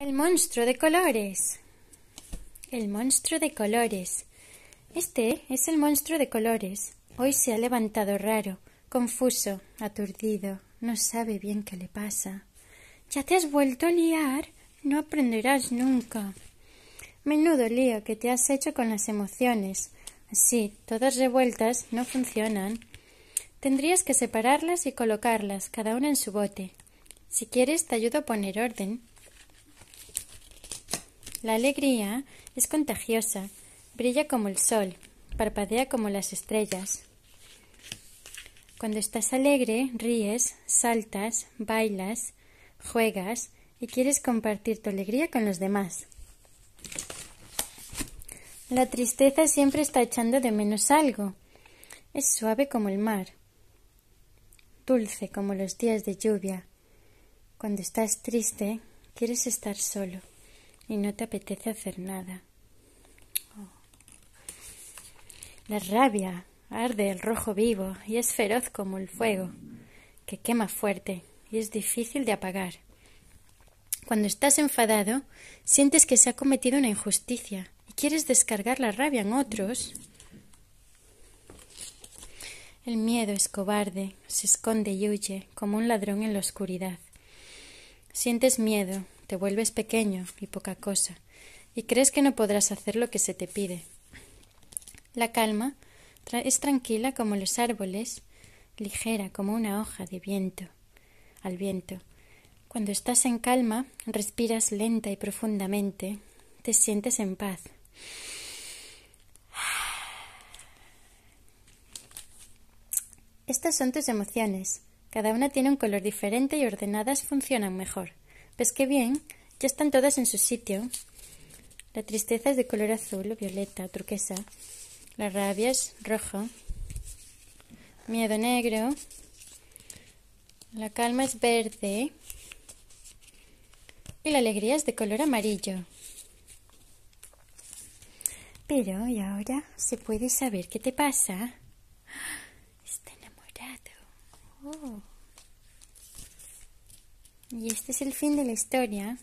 El monstruo de colores. El monstruo de colores. Este es el monstruo de colores. Hoy se ha levantado raro, confuso, aturdido. No sabe bien qué le pasa. Ya te has vuelto a liar. No aprenderás nunca. Menudo lío que te has hecho con las emociones. Así, todas revueltas no funcionan. Tendrías que separarlas y colocarlas, cada una en su bote. Si quieres, te ayudo a poner orden. La alegría es contagiosa, brilla como el sol, parpadea como las estrellas. Cuando estás alegre, ríes, saltas, bailas, juegas y quieres compartir tu alegría con los demás. La tristeza siempre está echando de menos algo. Es suave como el mar, dulce como los días de lluvia. Cuando estás triste, quieres estar solo y no te apetece hacer nada. La rabia arde el rojo vivo y es feroz como el fuego, que quema fuerte y es difícil de apagar. Cuando estás enfadado, sientes que se ha cometido una injusticia y quieres descargar la rabia en otros. El miedo es cobarde, se esconde y huye como un ladrón en la oscuridad. Sientes miedo, te vuelves pequeño y poca cosa, y crees que no podrás hacer lo que se te pide. La calma es tranquila como los árboles, ligera como una hoja de viento al viento. Cuando estás en calma, respiras lenta y profundamente, te sientes en paz. Estas son tus emociones. Cada una tiene un color diferente y ordenadas funcionan mejor. Pues qué bien, ya están todas en su sitio. La tristeza es de color azul, violeta, turquesa. La rabia es rojo. Miedo negro. La calma es verde. Y la alegría es de color amarillo. Pero, ¿y ahora se puede saber qué te pasa? Está enamorado. Oh. Y este es el fin de la historia.